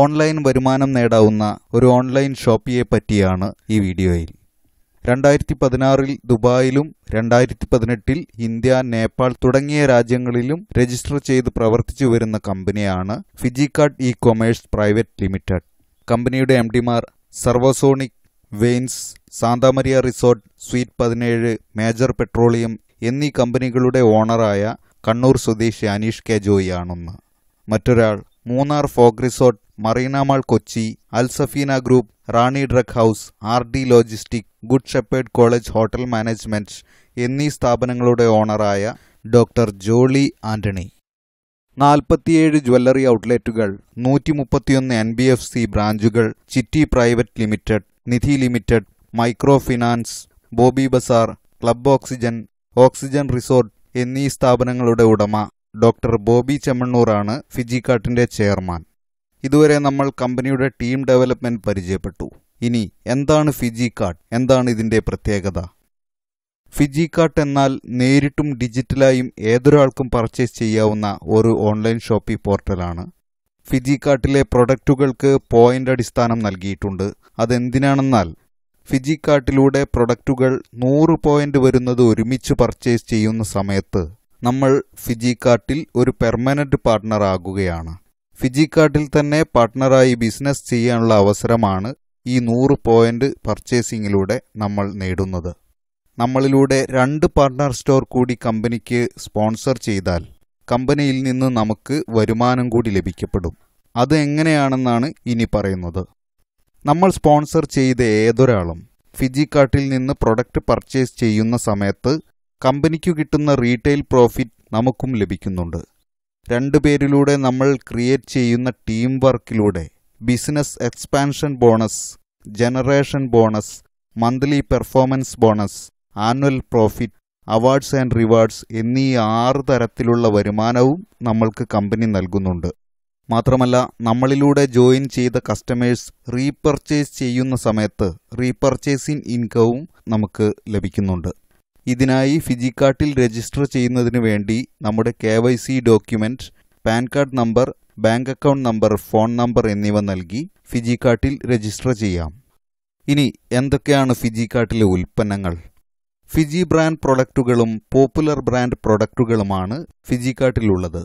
online വരുമാനം നേടാവുന്ന ഒരു online ഷോപ്പിയെ പറ്റിയാണ് ഈ വീഡിയോയിൽ രണ്ടായിരത്തി പതിനാറിൽ ദുബായിലും രണ്ടായിരത്തി പതിനെട്ടിൽ ഇന്ത്യ നേപ്പാൾ തുടങ്ങിയ രാജ്യങ്ങളിലും രജിസ്റ്റർ ചെയ്ത് പ്രവർത്തിച്ചു വരുന്ന കമ്പനിയാണ് Fijikart e commerce private limited കമ്പനിയുടെ എം ഡിമാർ സർവസോണിക് വെയിൻസ് സാന്താമരിയ റിസോർട്ട് സ്വീറ്റ് പതിനേഴ് മേജർ പെട്രോളിയം എന്നീ കമ്പനികളുടെ ഓണറായ കണ്ണൂർ സ്വദേശി അനീഷ് കെ ജോയി ആണെന്ന് മറ്റൊരാൾ Munnar fog resort Marina Mall Kochi Alsafeena group Rani drug house R D logistic good shepherd college hotel management എന്നീ സ്ഥാപനങ്ങളുടെ ഓണറായ ഡോക്ടർ ജോളി ആന്റണി നാൽപ്പത്തിയേഴ് ജ്വല്ലറി ഔട്ട്ലെറ്റുകൾ നൂറ്റി മുപ്പത്തിയൊന്ന് എൻ ബി എഫ് സി ബ്രാഞ്ചുകൾ chitty private limited Nidhi limited micro finance Boby bazaar club oxygen oxygen resort എന്നീ സ്ഥാപനങ്ങളുടെ ഉടമ ഡോക്ടർ ബോബി ചെമ്മണ്ണൂറാണ് ഫിജിക്കാട്ടിന്റെ ചെയർമാൻ ഇതുവരെ നമ്മൾ കമ്പനിയുടെ ടീം ഡെവലപ്മെന്റ് പരിചയപ്പെട്ടു ഇനി എന്താണ് ഫിജിക്കാട്ട് എന്താണ് ഇതിന്റെ പ്രത്യേകത ഫിജിക്കാട്ട് എന്നാൽ നേരിട്ടും ഡിജിറ്റലായും ഏതൊരാൾക്കും പർച്ചേസ് ചെയ്യാവുന്ന ഒരു ഓൺലൈൻ ഷോപ്പിംഗ് പോർട്ടലാണ് ഫിജിക്കാട്ടിലെ പ്രൊഡക്റ്റുകൾക്ക് പോയിന്റ് അടിസ്ഥാനം നൽകിയിട്ടുണ്ട് അതെന്തിനാണെന്നാൽ ഫിജിക്കാട്ടിലൂടെ പ്രൊഡക്റ്റുകൾ നൂറ് പോയിന്റ് വരുന്നത് ഒരുമിച്ച് പർച്ചേസ് ചെയ്യുന്ന സമയത്ത് നമ്മൾ ഫിജിക്കാട്ടിൽ ഒരു പെർമനന്റ് പാർട്ട്ണർ ആകുകയാണ് ഫിജിക്കാട്ടിൽ തന്നെ പാർട്ട്ണറായി ബിസിനസ് ചെയ്യാനുള്ള അവസരമാണ് ഈ നൂറ് പോയിന്റ് പർച്ചേസിങ്ങിലൂടെ നമ്മൾ നേടുന്നത് നമ്മളിലൂടെ രണ്ട് പാർട്ട്ണർ സ്റ്റോർ കൂടി കമ്പനിക്ക് സ്പോൺസർ ചെയ്താൽ കമ്പനിയിൽ നിന്ന് നമുക്ക് വരുമാനം കൂടി ലഭിക്കപ്പെടും അത് എങ്ങനെയാണെന്നാണ് ഇനി പറയുന്നത് നമ്മൾ സ്പോൺസർ ചെയ്ത ഏതൊരാളും ഫിജിക്കാട്ടിൽ നിന്ന് പ്രൊഡക്റ്റ് പർച്ചേസ് ചെയ്യുന്ന സമയത്ത് കമ്പനിക്കു കിട്ടുന്ന റീറ്റെയിൽ പ്രോഫിറ്റ് നമുക്കും ലഭിക്കുന്നുണ്ട് രണ്ടു പേരിലൂടെ നമ്മൾ ക്രിയേറ്റ് ചെയ്യുന്ന ടീം വർക്കിലൂടെ business expansion bonus generation bonus monthly performance bonus annual profit awards and rewards എന്നീ ആറ് തരത്തിലുള്ള വരുമാനവും നമ്മൾക്ക് കമ്പനി നൽകുന്നുണ്ട് മാത്രമല്ല നമ്മളിലൂടെ ജോയിൻ ചെയ്ത കസ്റ്റമേഴ്സ് റീപർച്ചേസ് ചെയ്യുന്ന സമയത്ത് റീപർച്ചേസിംഗ് ഇൻകവും നമുക്ക് ലഭിക്കുന്നുണ്ട് ഇതിനായി ഫിജിക്കാട്ടിൽ രജിസ്റ്റർ ചെയ്യുന്നതിന് വേണ്ടി നമ്മുടെ K Y C document pan card number bank account number phone number എന്നിവ നൽകി ഫിജിക്കാട്ടിൽ രജിസ്റ്റർ ചെയ്യാം ഇനി എന്തൊക്കെയാണ് ഫിജിക്കാട്ടിലെ ഉൽപ്പന്നങ്ങൾ ഫിജി ബ്രാൻഡ് പ്രൊഡക്റ്റുകളും പോപ്പുലർ ബ്രാൻഡ് പ്രൊഡക്റ്റുകളുമാണ് ഫിജിക്കാട്ടിലുള്ളത്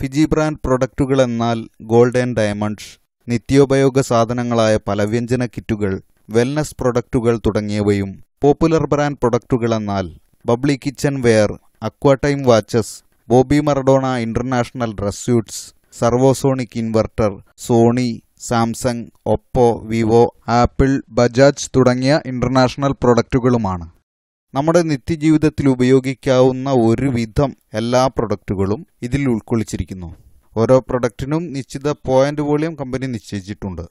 ഫിജി ബ്രാൻഡ് പ്രൊഡക്റ്റുകൾ എന്നാൽ ഗോൾഡ് ആൻഡ് ഡയമണ്ട്സ് നിത്യോപയോഗ സാധനങ്ങളായ പലവ്യഞ്ജന കിറ്റുകൾ വെൽനസ് പ്രൊഡക്റ്റുകൾ തുടങ്ങിയവയും പോപ്പുലർ ബ്രാൻഡ് പ്രൊഡക്റ്റുകൾ എന്നാൽ bubbly kitchen ware Aquatime watches Boby Maradona international dress suits Servosonic inverter Sony Samsung Oppo Vivo Apple Bajaj തുടങ്ങിയ ഇൻ്റർനാഷണൽ പ്രൊഡക്റ്റുകളുമാണ് നമ്മുടെ നിത്യജീവിതത്തിൽ ഉപയോഗിക്കാവുന്ന ഒരുവിധം എല്ലാ പ്രൊഡക്റ്റുകളും ഇതിൽ ഉൾക്കൊള്ളിച്ചിരിക്കുന്നു ഓരോ പ്രൊഡക്റ്റിനും നിശ്ചിത പോയിന്റ് വോളിയം കമ്പനി നിശ്ചയിച്ചിട്ടുണ്ട്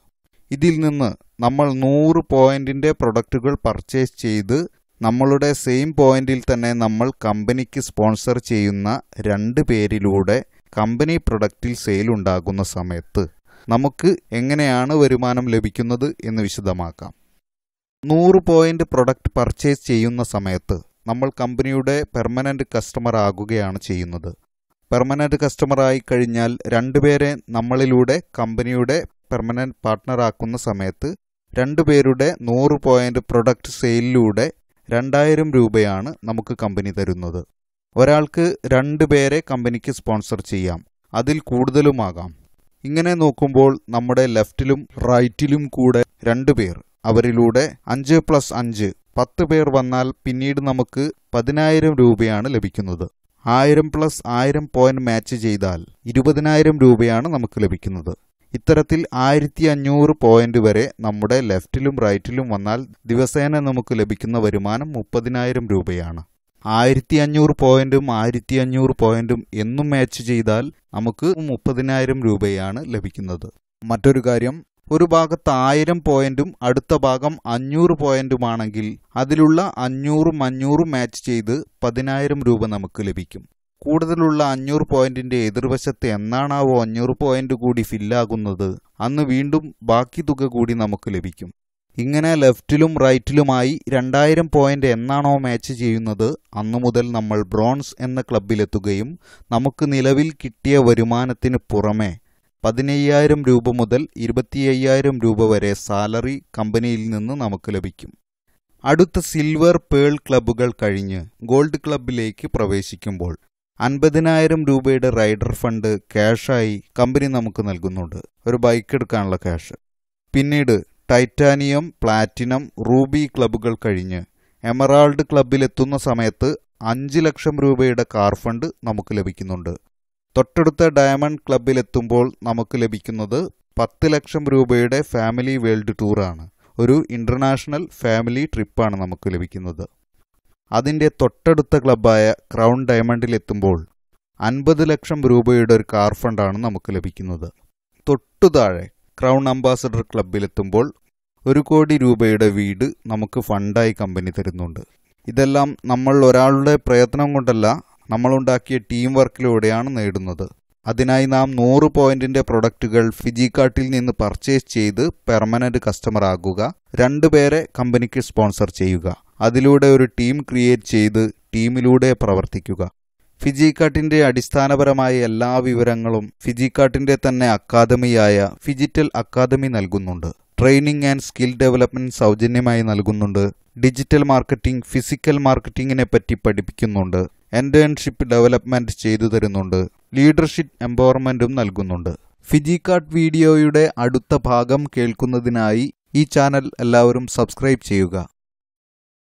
ഇതിൽ നിന്ന് നമ്മൾ നൂറ് പോയിന്റിന്റെ പ്രൊഡക്റ്റുകൾ പർച്ചേസ് ചെയ്ത് നമ്മളുടെ സെയിം പോയിന്റിൽ തന്നെ നമ്മൾ കമ്പനിക്ക് സ്പോൺസർ ചെയ്യുന്ന രണ്ട് പേരിലൂടെ കമ്പനി പ്രൊഡക്റ്റിൽ സെയിൽ ഉണ്ടാകുന്ന സമയത്ത് നമുക്ക് എങ്ങനെയാണ് വരുമാനം ലഭിക്കുന്നത് എന്ന് വിശദമാക്കാം നൂറ് പോയിന്റ് പ്രൊഡക്റ്റ് പർച്ചേസ് ചെയ്യുന്ന സമയത്ത് നമ്മൾ കമ്പനിയുടെ പെർമനന്റ് കസ്റ്റമർ ആകുകയാണ് ചെയ്യുന്നത് പെർമനന്റ് കസ്റ്റമർ ആയി കഴിഞ്ഞാൽ രണ്ടുപേരെ നമ്മളിലൂടെ കമ്പനിയുടെ പെർമനൻറ്റ് ആക്കുന്ന സമയത്ത് രണ്ടുപേരുടെ നൂറ് പോയിന്റ് പ്രൊഡക്റ്റ് സെയിലിലൂടെ രണ്ടായിരം രൂപയാണ് നമുക്ക് കമ്പനി തരുന്നത് ഒരാൾക്ക് രണ്ടുപേരെ പേരെ കമ്പനിക്ക് സ്പോൺസർ ചെയ്യാം അതിൽ കൂടുതലുമാകാം ഇങ്ങനെ നോക്കുമ്പോൾ നമ്മുടെ ലെഫ്റ്റിലും റൈറ്റിലും കൂടെ രണ്ടുപേർ പേർ അവരിലൂടെ അഞ്ച് പ്ലസ് അഞ്ച് പത്ത് പേർ വന്നാൽ പിന്നീട് നമുക്ക് പതിനായിരം രൂപയാണ് ലഭിക്കുന്നത് ആയിരം പ്ലസ് ആയിരം പോയിന്റ് മാച്ച് ചെയ്താൽ ഇരുപതിനായിരം രൂപയാണ് നമുക്ക് ലഭിക്കുന്നത് ഇത്തരത്തിൽ ആയിരത്തി അഞ്ഞൂറ് പോയിന്റ് വരെ നമ്മുടെ ലെഫ്റ്റിലും റൈറ്റിലും വന്നാൽ ദിവസേന നമുക്ക് ലഭിക്കുന്ന വരുമാനം മുപ്പതിനായിരം രൂപയാണ് ആയിരത്തി അഞ്ഞൂറ് പോയിന്റും ആയിരത്തി അഞ്ഞൂറ് പോയിന്റും എന്നും മാച്ച് ചെയ്താൽ നമുക്ക് മുപ്പതിനായിരം രൂപയാണ് ലഭിക്കുന്നത് മറ്റൊരു കാര്യം ഒരു ഭാഗത്ത് ആയിരം പോയിന്റും അടുത്ത ഭാഗം അഞ്ഞൂറ് പോയിന്റുമാണെങ്കിൽ അതിലുള്ള അഞ്ഞൂറും അഞ്ഞൂറും മാച്ച് ചെയ്ത് പതിനായിരം രൂപ നമുക്ക് ലഭിക്കും കൂടുതലുള്ള അഞ്ഞൂറ് പോയിന്റിന്റെ എതിർവശത്ത് എന്നാണാവോ അഞ്ഞൂറ് പോയിന്റ് കൂടി ഫില്ലാകുന്നത് അന്ന് വീണ്ടും ബാക്കി തുക കൂടി നമുക്ക് ലഭിക്കും ഇങ്ങനെ ലെഫ്റ്റിലും റൈറ്റിലുമായി രണ്ടായിരം പോയിന്റ് എന്നാണോ മാച്ച് ചെയ്യുന്നത് അന്നു മുതൽ നമ്മൾ ബ്രോൺസ് എന്ന ക്ലബിലെത്തുകയും നമുക്ക് നിലവിൽ കിട്ടിയ വരുമാനത്തിന് പുറമെ പതിനയ്യായിരം രൂപ മുതൽ ഇരുപത്തിയ്യായിരം രൂപ വരെ സാലറി കമ്പനിയിൽ നിന്ന് നമുക്ക് ലഭിക്കും അടുത്ത സിൽവർ പേൾ ക്ലബ്ബുകൾ കഴിഞ്ഞ് ഗോൾഡ് ക്ലബിലേക്ക് പ്രവേശിക്കുമ്പോൾ അൻപതിനായിരം രൂപയുടെ റൈഡർ ഫണ്ട് ക്യാഷായി കമ്പനി നമുക്ക് നൽകുന്നുണ്ട് ഒരു ബൈക്ക് എടുക്കാനുള്ള ക്യാഷ് പിന്നീട് ടൈറ്റാനിയം പ്ലാറ്റിനം റൂബി ക്ലബ്ബുകൾ കഴിഞ്ഞ് എമറാൾഡ് ക്ലബിലെത്തുന്ന സമയത്ത് അഞ്ച് ലക്ഷം രൂപയുടെ കാർ ഫണ്ട് നമുക്ക് ലഭിക്കുന്നുണ്ട് തൊട്ടടുത്ത ഡയമണ്ട് ക്ലബിലെത്തുമ്പോൾ നമുക്ക് ലഭിക്കുന്നത് പത്ത് ലക്ഷം രൂപയുടെ ഫാമിലി വേൾഡ് ടൂറാണ് ഒരു ഇൻ്റർനാഷണൽ ഫാമിലി ട്രിപ്പാണ് നമുക്ക് ലഭിക്കുന്നത് അതിൻ്റെ തൊട്ടടുത്ത ക്ലബ്ബായ ക്രൗൺ ഡയമണ്ടിലെത്തുമ്പോൾ അൻപത് ലക്ഷം രൂപയുടെ ഒരു കാർ ഫണ്ടാണ് നമുക്ക് ലഭിക്കുന്നത് തൊട്ടു താഴെ ക്രൗൺ അംബാസഡർ ക്ലബിലെത്തുമ്പോൾ ഒരു കോടി രൂപയുടെ വീട് നമുക്ക് ഫണ്ടായി കമ്പനി തരുന്നുണ്ട് ഇതെല്ലാം നമ്മൾ ഒരാളുടെ പ്രയത്നം കൊണ്ടല്ല നമ്മളുണ്ടാക്കിയ ടീം വർക്കിലൂടെയാണ് നേടുന്നത് അതിനായി നാം നൂറ് പോയിന്റിന്റെ പ്രൊഡക്റ്റുകൾ ഫിജി കാർട്ടിൽ നിന്ന് പർച്ചേസ് ചെയ്ത് പെർമനന്റ് കസ്റ്റമർ ആകുക രണ്ടുപേരെ കമ്പനിക്ക് സ്പോൺസർ ചെയ്യുക അതിലൂടെ ഒരു ടീം ക്രിയേറ്റ് ചെയ്ത് ടീമിലൂടെ പ്രവർത്തിക്കുക ഫിജിക്കാട്ടിന്റെ അടിസ്ഥാനപരമായ എല്ലാ വിവരങ്ങളും ഫിജിക്കാട്ടിന്റെ തന്നെ അക്കാദമിയായ ഫിജിറ്റൽ അക്കാദമി നൽകുന്നുണ്ട് ട്രെയിനിങ് ആൻഡ് സ്കിൽ ഡെവലപ്മെന്റ് സൗജന്യമായി നൽകുന്നുണ്ട് ഡിജിറ്റൽ മാർക്കറ്റിംഗ് ഫിസിക്കൽ മാർക്കറ്റിംഗിനെ പറ്റി പഠിപ്പിക്കുന്നുണ്ട് എൻറ്റേൺഷിപ്പ് ഡെവലപ്മെൻറ്റ് ചെയ്തു തരുന്നുണ്ട് ലീഡർഷിപ്പ് എംപവർമെൻറ്റും നൽകുന്നുണ്ട് ഫിജി വീഡിയോയുടെ അടുത്ത ഭാഗം കേൾക്കുന്നതിനായി ഈ ചാനൽ എല്ലാവരും സബ്സ്ക്രൈബ് ചെയ്യുക